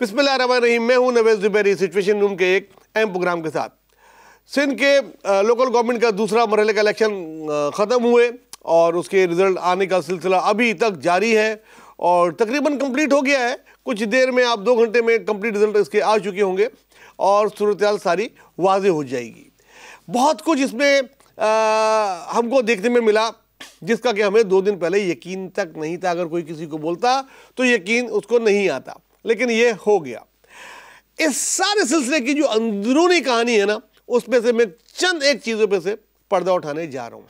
बिस्मिल्लाम मैं हूं नवेज Zubairi situation room के एक अहम प्रोग्राम के साथ सिंध के लोकल गवर्नमेंट का दूसरा मरहले का इलेक्शन ख़त्म हुए और उसके रिज़ल्ट आने का सिलसिला अभी तक जारी है और तकरीबन कंप्लीट हो गया है कुछ देर में आप दो घंटे में कंप्लीट रिज़ल्ट इसके आ चुके होंगे और सूरत सारी वाज हो जाएगी बहुत कुछ इसमें हमको देखने में मिला जिसका कि हमें दो दिन पहले यकीन तक नहीं था अगर कोई किसी को बोलता तो यकीन उसको नहीं आता लेकिन ये हो गया इस सारे सिलसिले की जो अंदरूनी कहानी है ना उसमें से मैं चंद एक चीज़ों पे से पर्दा उठाने जा रहा हूँ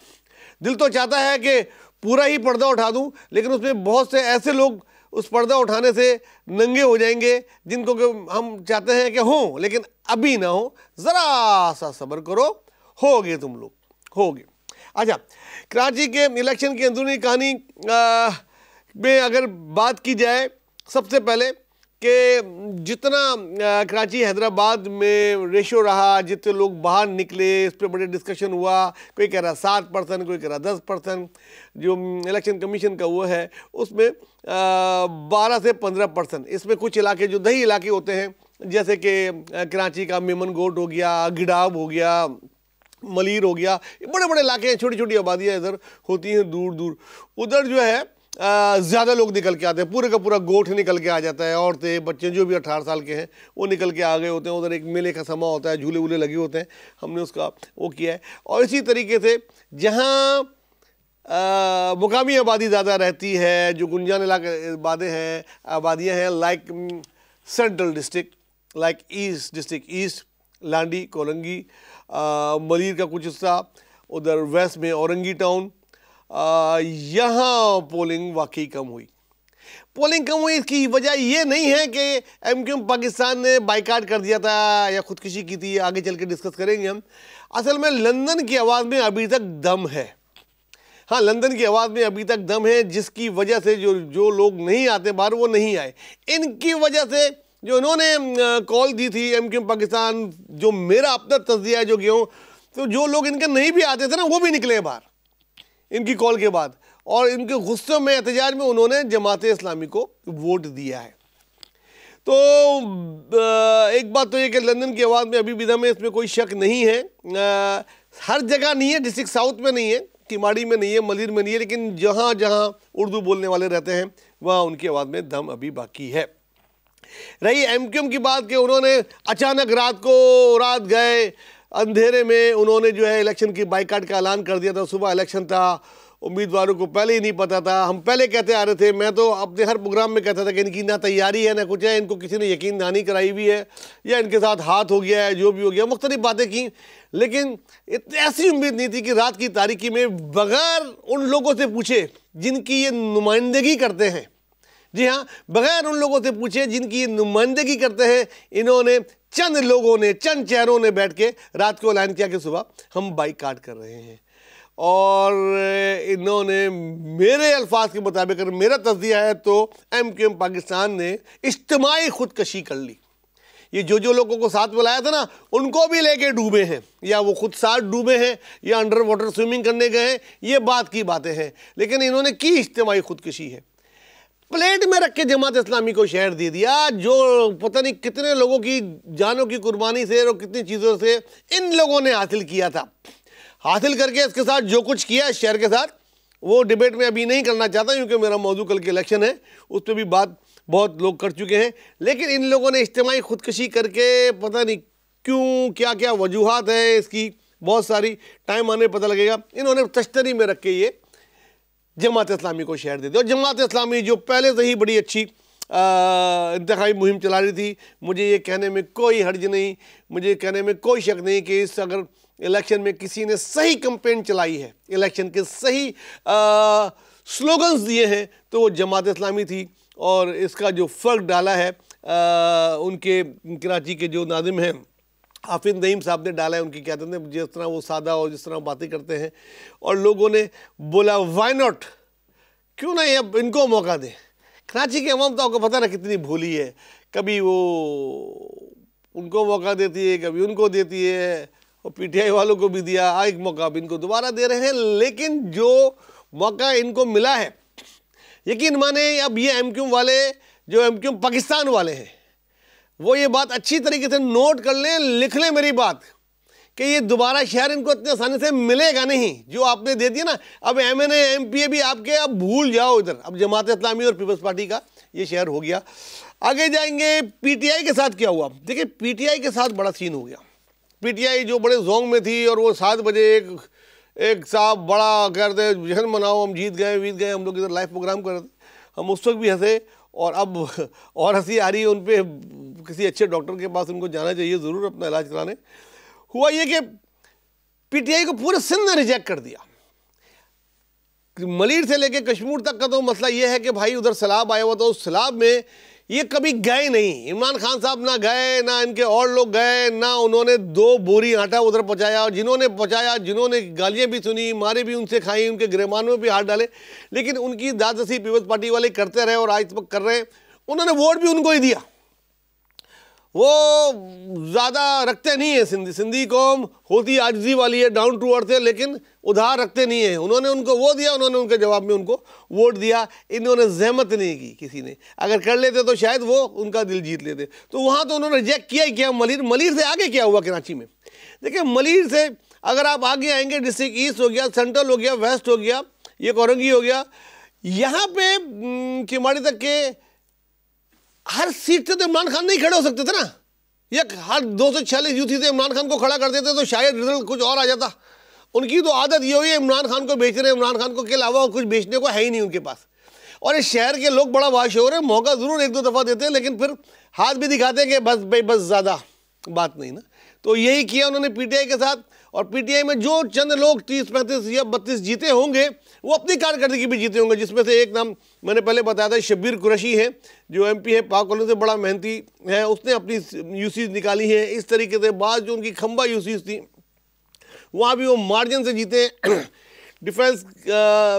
दिल तो चाहता है कि पूरा ही पर्दा उठा दूँ लेकिन उसमें बहुत से ऐसे लोग उस पर्दा उठाने से नंगे हो जाएंगे जिनको कि हम चाहते हैं कि हों लेकिन अभी ना हो ज़रा सा सब्र करो हो गए तुम लोग हो गए अच्छा कराची के इलेक्शन की अंदरूनी कहानी में अगर बात की जाए सबसे पहले कि जितना कराची हैदराबाद में रेशो रहा जितने लोग बाहर निकले इस पर बड़े डिस्कशन हुआ कोई कह रहा सात परसेंट कोई कह रहा दस परसेंट जो इलेक्शन कमीशन का वो है उसमें बारह से पंद्रह परसेंट इसमें कुछ इलाके जो दही इलाके होते हैं जैसे कि कराची का मेमन गोट हो गया गिडाब हो गया मलिर हो गया बड़े बड़े इलाके हैं छोटी छोटी आबादियाँ इधर होती हैं दूर दूर उधर जो है ज़्यादा लोग निकल के आते हैं पूरे का पूरा गोठ निकल के आ जाता है औरतें बच्चे जो भी अट्ठारह साल के हैं वो निकल के आ गए होते हैं उधर एक मेले का समा होता है झूले वूले लगे होते हैं हमने उसका वो किया है और इसी तरीके से जहाँ मुकामी आबादी ज़्यादा रहती है जो गुंजान इलाके आबादे हैं आबादियाँ हैं like central district like east district east Landhi Korangi Malir का कुछ हिस्सा उधर वेस्ट में औरंगी टाउन यहाँ पोलिंग वाकई कम हुई पोलिंग कम हुई इसकी वजह ये नहीं है कि एम क्यूम पाकिस्तान ने बाइकाट कर दिया था या खुदकुशी की थी आगे चल के डिस्कस करेंगे हम असल में लंदन की आवाज़ में अभी तक दम है हाँ लंदन की आवाज़ में अभी तक दम है जिसकी वजह से जो जो लोग नहीं आते बाहर वो नहीं आए इनकी वजह से जो इन्होंने कॉल दी थी एम क्यूम पाकिस्तान जो मेरा अपना तजिया है जो गेहूँ तो जो लोग इनके नहीं भी आते थे ना वो भी निकले बाहर इनकी कॉल के बाद और इनके गुस्से में एहतजाज में उन्होंने जमात इस्लामी को वोट दिया है तो एक बात तो ये कि लंदन की आवाज़ में अभी विधा में इसमें कोई शक नहीं है आ, हर जगह नहीं है डिस्ट्रिक्ट साउथ में नहीं है तिमाड़ी में नहीं है मलिर में नहीं है लेकिन जहाँ जहाँ उर्दू बोलने वाले रहते हैं वहाँ उनकी आवाज़ में दम अभी बाकी है रही एम की बात कि उन्होंने अचानक रात को रात गए अंधेरे में उन्होंने जो है इलेक्शन की बाइकाट का ऐलान कर दिया था सुबह इलेक्शन था उम्मीदवारों को पहले ही नहीं पता था हम पहले कहते आ रहे थे मैं तो अपने हर प्रोग्राम में कहता था कि इनकी ना तैयारी है ना कुछ है इनको किसी ने यकीन दहानी कराई हुई है या इनके साथ हाथ हो गया है जो भी हो गया मुख्तलिफ बातें की लेकिन इतनी ऐसी उम्मीद नहीं थी कि रात की तारीखी में बगैर उन लोगों से पूछे जिनकी ये नुमाइंदगी करते हैं जी हाँ बगैर उन लोगों से पूछे जिनकी नुमाइंदगी करते हैं इन्होंने चंद लोगों ने चंद चेहरों ने बैठ के रात को ऐलान किया कि सुबह हम बाइक काट कर रहे हैं और इन्होंने मेरे अल्फाज के मुताबिक अगर मेरा तजिया है तो एम क्यू एम पाकिस्तान ने इज्तमाही खुदकशी कर ली ये जो जो लोगों को साथ बुलाया था ना उनको भी लेके डूबे हैं या वो खुद साथ डूबे हैं या अंडर वाटर स्विमिंग करने गए हैं ये बात की बातें हैं लेकिन इन्होंने की इज्तमाही खुदकशी है प्लेट में रख के जमात इस्लामी को शहर दे दिया जो पता नहीं कितने लोगों की जानों की कुर्बानी से और कितनी चीज़ों से इन लोगों ने हासिल किया था हासिल करके इसके साथ जो कुछ किया शहर के साथ वो डिबेट में अभी नहीं करना चाहता क्योंकि मेरा मौजू कल के इलेक्शन है उस पर भी बात बहुत लोग कर चुके हैं लेकिन इन लोगों ने इज्तमाही खुदकशी करके पता नहीं क्यों क्या क्या वजूहत है इसकी बहुत सारी टाइम आने पता लगेगा इन्होंने तश्तरी में रख के ये जमात इस्लामी को शहर देते और जमात इस्लामी जो पहले से ही बड़ी अच्छी इंतहाई मुहिम चला रही थी मुझे ये कहने में कोई हर्ज नहीं मुझे कहने में कोई शक नहीं कि इस अगर इलेक्शन में किसी ने सही कंपेन चलाई है इलेक्शन के सही स्लोगन्स दिए हैं तो वो जमात इस्लामी थी और इसका जो फ़र्क डाला है आ, उनके कराची के जो नाजिम हैं आफिन नईम साहब ने डाला है उनकी क्या कहते हैं जिस तरह वो सादा और जिस तरह बातें करते हैं और लोगों ने बोला वाई नॉट क्यों ना अब इनको मौका दें कराची की अवाम तो आपको पता ना कितनी भूली है कभी वो उनको मौका देती है कभी उनको देती है और पीटीआई वालों को भी दिया एक मौका अब इनको दोबारा दे रहे हैं लेकिन जो मौका इनको मिला है यकीन माने अब ये एम वाले जो एम पाकिस्तान वाले हैं वो ये बात अच्छी तरीके से नोट कर लें लिख लें मेरी बात कि ये दोबारा शहर इनको इतने आसानी से मिलेगा नहीं जो आपने दे दिया ना अब M N M P A भी आपके अब भूल जाओ इधर अब जमात इस्लामी और पीपल्स पार्टी का ये शहर हो गया आगे जाएंगे पी टी आई के साथ क्या हुआ देखिए पी टी आई के साथ बड़ा सीन हो गया पी टी आई जो बड़े जोंग में थी और वो सात बजे एक एक साहब बड़ा कहते दे जश्न मनाओ हम जीत गए जीत गए हम लोग इधर लाइव प्रोग्राम कर रहे थे हम उस वक्त भी हंसे और अब और हंसी आ रही है उन पर किसी अच्छे डॉक्टर के पास उनको जाना चाहिए ज़रूर अपना इलाज कराने हुआ ये कि पीटीआई को पूरे सिंध ने रिजेक्ट कर दिया मलिर से लेके कश्मीर तक का तो मसला ये है कि भाई उधर सैलाब आया हुआ था उस सैलाब में ये कभी गए नहीं इमरान खान साहब ना गए ना इनके और लोग गए ना उन्होंने दो बोरी आटा उधर पहुँचाया और जिन्होंने पहुँचाया जिन्होंने गालियाँ भी सुनी मारे भी उनसे खाई उनके गृहमानों में भी हाथ डाले लेकिन उनकी दादसी पीपल्स पार्टी वाले करते रहे और आज तक कर रहे हैं उन्होंने वोट भी उनको ही दिया वो ज़्यादा रखते नहीं है सिंधी सिंधी कौम होती आजजी वाली है डाउन टू अर्थ है लेकिन उधार रखते नहीं है उन्होंने उनको वो दिया उन्होंने उनके जवाब में उनको वोट दिया इन्होंने जहमत नहीं की किसी ने अगर कर लेते तो शायद वो उनका दिल जीत लेते तो वहाँ तो उन्होंने रिजेक्ट किया ही किया मलिर मलिर से आगे क्या हुआ कराची में देखिए मलिर से अगर आप आगे आएंगे डिस्ट्रिक्ट ईस्ट हो गया सेंट्रल हो गया वेस्ट हो गया ये कोरंगी हो गया यहाँ पे किमाड़ी तक के हर सीट से तो इमरान खान नहीं खड़े हो सकते थे ना या हर दो सौ छियालीस यूथी से इमरान खान को खड़ा कर देते तो शायद रिजल्ट कुछ और आ जाता उनकी तो आदत ये हुई है इमरान खान को बेच रहे हैं इमरान खान को के अलावा कुछ बेचने को है ही नहीं उनके पास और इस शहर के लोग बड़ा वाशोर है मौका ज़रूर एक दो दफ़ा देते हैं लेकिन फिर हाथ भी दिखाते हैं कि बस भाई बस ज़्यादा बात नहीं ना तो यही किया उन्होंने पीटीआई के साथ और पीटीआई में जो चंद लोग तीस पैंतीस या बत्तीस जीते होंगे वो अपनी कारकर्दगी भी जीते होंगे जिसमें से एक नाम मैंने पहले बताया था शब्बीर कुरैशी है जो एमपी है पाक से बड़ा मेहनती है उसने अपनी यूसीज निकाली है इस तरीके से बाद जो उनकी खम्बा यूसीज थी वहाँ भी वो मार्जिन से जीते डिफेंस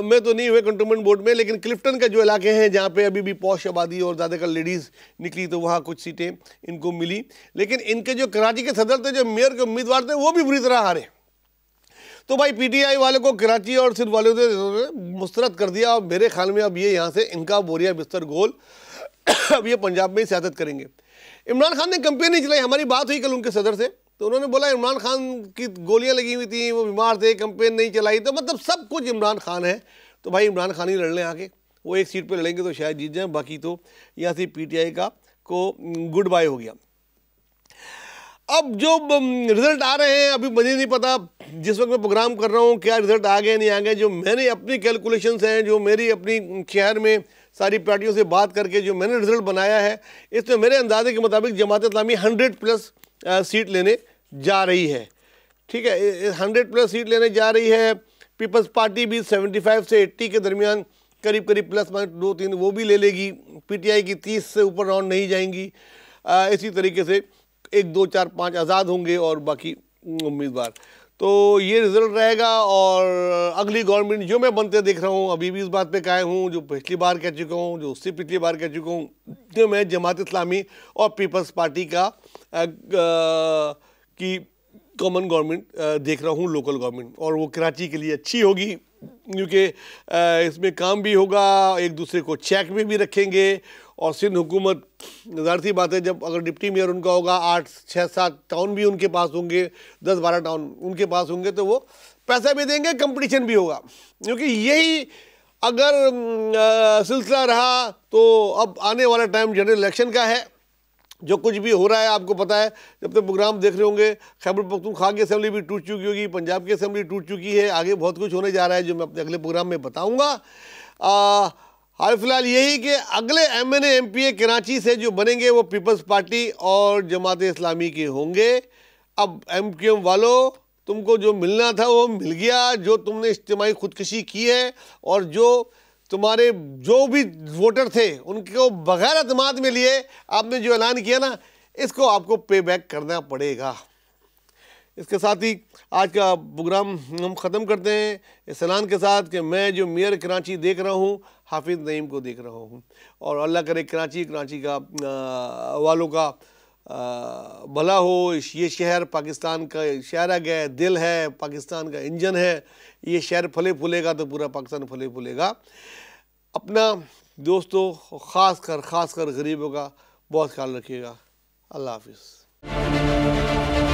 में तो नहीं हुए कंटोनमेंट बोर्ड में लेकिन क्लिफ्टन का जो इलाके हैं जहाँ पे अभी भी पौश आबादी और ज़्यादातर लेडीज़ निकली तो वहाँ कुछ सीटें इनको मिली लेकिन इनके जो कराची के सदर थे जो मेयर के उम्मीदवार थे वो भी बुरी तरह हारे तो भाई पीटीआई वाले को कराची और सिंध वालों ने मुस्तरद कर दिया और मेरे ख्याल में अब ये यहाँ से इनका बोरिया बिस्तर गोल अब ये पंजाब में ही सियासत करेंगे इमरान खान ने कंपेन नहीं चलाई हमारी बात हुई कल उनके सदर से तो उन्होंने बोला इमरान खान की गोलियां लगी हुई थी वो बीमार थे कंपेन नहीं चलाई तो मतलब सब कुछ इमरान खान है तो भाई इमरान खान ही लड़ लें आके वो एक सीट पे लड़ेंगे तो शायद जीत जाएं बाकी तो यहाँ से पीटीआई का को गुड बाय हो गया अब जो रिज़ल्ट आ रहे हैं अभी मुझे नहीं पता जिस वक्त मैं प्रोग्राम कर रहा हूँ क्या रिज़ल्ट आ गए नहीं आ गए जो मैंने अपनी कैलकुलेशन हैं जो मेरी अपनी शहर में सारी पार्टियों से बात करके जो मैंने रिज़ल्ट बनाया है इसमें मेरे अंदाजे के मुताबिक Jamaat Islami hundred plus seat लेने जा रही है ठीक है हंड्रेड प्लस सीट लेने जा रही है पीपल्स पार्टी भी सेवेंटी फाइव से एट्टी के दरमियान करीब करीब प्लस माइनस दो तीन वो भी ले लेगी पीटीआई की तीस से ऊपर राउंड नहीं जाएंगी आ, इसी तरीके से एक दो चार पाँच आज़ाद होंगे और बाकी उम्मीदवार तो ये रिजल्ट रहेगा और अगली गवर्नमेंट जो मैं बनते देख रहा हूँ अभी भी इस बात पे कायम हूँ जो पिछली बार कह चुका हूँ जो उससे पिछली बार कह चुका हूँ जो मैं जमात इस्लामी और पीपल्स पार्टी का आ, आ, कि कॉमन गवर्नमेंट देख रहा हूँ लोकल गवर्नमेंट और वो कराची के लिए अच्छी होगी क्योंकि इसमें काम भी होगा एक दूसरे को चेक में भी रखेंगे और सिंध हुकूमत ज़ाहिर सी बात है जब अगर डिप्टी मेयर उनका होगा आठ छः सात टाउन भी उनके पास होंगे दस बारह टाउन उनके पास होंगे तो वो पैसा भी देंगे कंपटीशन भी होगा क्योंकि यही अगर सिलसिला रहा तो अब आने वाला टाइम जनरल इलेक्शन का है जो कुछ भी हो रहा है आपको पता है जब तक प्रोग्राम देख रहे होंगे खैबर पख्तूनख्वा की असम्बली भी टूट चुकी होगी पंजाब की असम्बली टूट चुकी है आगे बहुत कुछ होने जा रहा है जो मैं अपने अगले प्रोग्राम में बताऊँगा हाल फिलहाल यही कि अगले M N M P A Karachi से जो बनेंगे वो पीपल्स पार्टी और जमात इस्लामी के होंगे अब एम क्यू एम वालों तुमको जो मिलना था वो मिल गया जो तुमने इज्तमाही खुदकशी की है और जो तुम्हारे जो भी वोटर थे उनको बगैर अतमाद में लिए आपने जो ऐलान किया ना इसको आपको पे बैक करना पड़ेगा इसके साथ ही आज का प्रोग्राम हम ख़त्म करते हैं इस ऐलान के साथ कि मैं जो मेयर कराची देख रहा हूँ हाफिज़ नईम को देख रहा हूँ और अल्लाह करे कराची कराची का वालों का भला हो ये शहर पाकिस्तान का आ गया दिल है पाकिस्तान का इंजन है ये शहर फले फूलेगा तो पूरा पाकिस्तान फले फूलेगा अपना दोस्तों ख़ास कर ख़ास कर गरीबों का बहुत ख्याल रखिएगा अल्लाह हाफिज़